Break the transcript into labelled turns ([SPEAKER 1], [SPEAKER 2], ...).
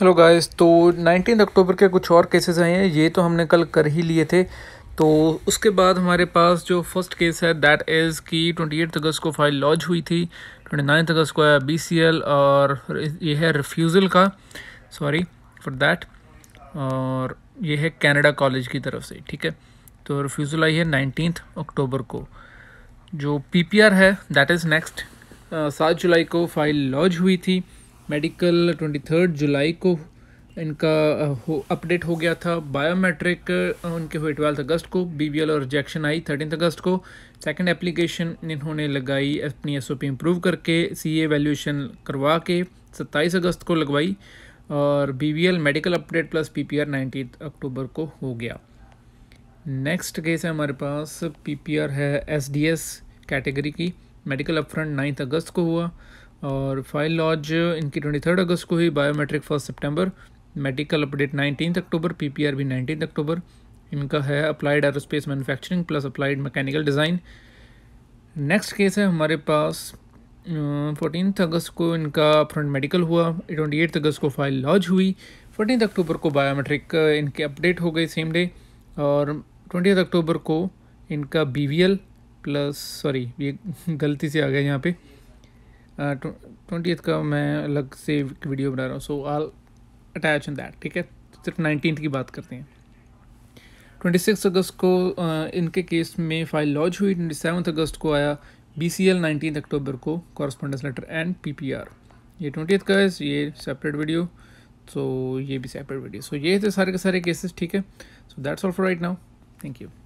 [SPEAKER 1] hello guys तो 19 अक्टूबर के कुछ और केसेस आए हैं ये तो हमने कल कर ही लिए थे तो उसके बाद हमारे पास जो फर्स्ट केस है दैट इज़ कि 28 अगस्त को फाइल लॉज हुई थी 29 अगस्त को है बी और ये है रिफ्यूज़ल का सॉरी फॉर दैट और ये है कनाडा कॉलेज की तरफ से ठीक है तो रिफ्यूज़ल आई है नाइनटीन अक्टूबर को जो पी है दैट इज़ नेक्स्ट सात जुलाई को फाइल लॉन्च हुई थी मेडिकल ट्वेंटी थर्ड जुलाई को इनका हो अपडेट हो गया था बायोमेट्रिक उनके हुए ट्वेल्थ अगस्त को बीबीएल और रिजेक्शन आई थर्टीन अगस्त को सेकंड एप्लीकेशन इन्होंने लगाई अपनी एसओपी इंप्रूव करके सीए वैल्यूएशन करवा के सत्ताईस अगस्त को लगवाई और BBL medical update plus PPR nineteen अक्टूबर को हो गया नेक्स्ट केस है हमारे पास पीपीआर है एसडीएस कैटेगरी की मेडिकल अपफ्रंट नाइन्थ अगस्त को हुआ और फाइल लॉज इनकी ट्वेंटी थर्ड अगस्त को हुई बायोमेट्रिक फर्स्ट सितंबर मेडिकल अपडेट नाइनटीन अक्टूबर पी पी आर भी नाइनटीन अक्टूबर इनका है applied aerospace manufacturing plus applied mechanical design next case है हमारे पास फोर्टीन अगस्त को इनका फ्रंट मेडिकल हुआ ट्वेंटी एट्थ अगस्त को फाइल लॉज हुई फोर्टीन अक्टूबर को बायोमेट्रिक इनके अपडेट हो गई सेम डे और ट्वेंटी अक्टूबर को इनका बी प्लस सॉरी ये गलती से आ गया यहाँ पर ट्वेंटी का मैं अलग से वीडियो बना रहा हूँ सो आल अटैच इन दैट ठीक है सिर्फ नाइनटीन की बात करते हैं ट्वेंटी सिक्स अगस्त को इनके केस में फाइल लॉन्च हुई ट्वेंटी सेवन्थ अगस्त को आया बी सी एल नाइनटीन अक्टूबर को correspondence letter and P P R ये ट्वेंटी का है ये सेपरेट वीडियो सो ये भी सेपरेट वीडियो सो ये थे सारे के सारे केसेस ठीक है so that's all for right now thank you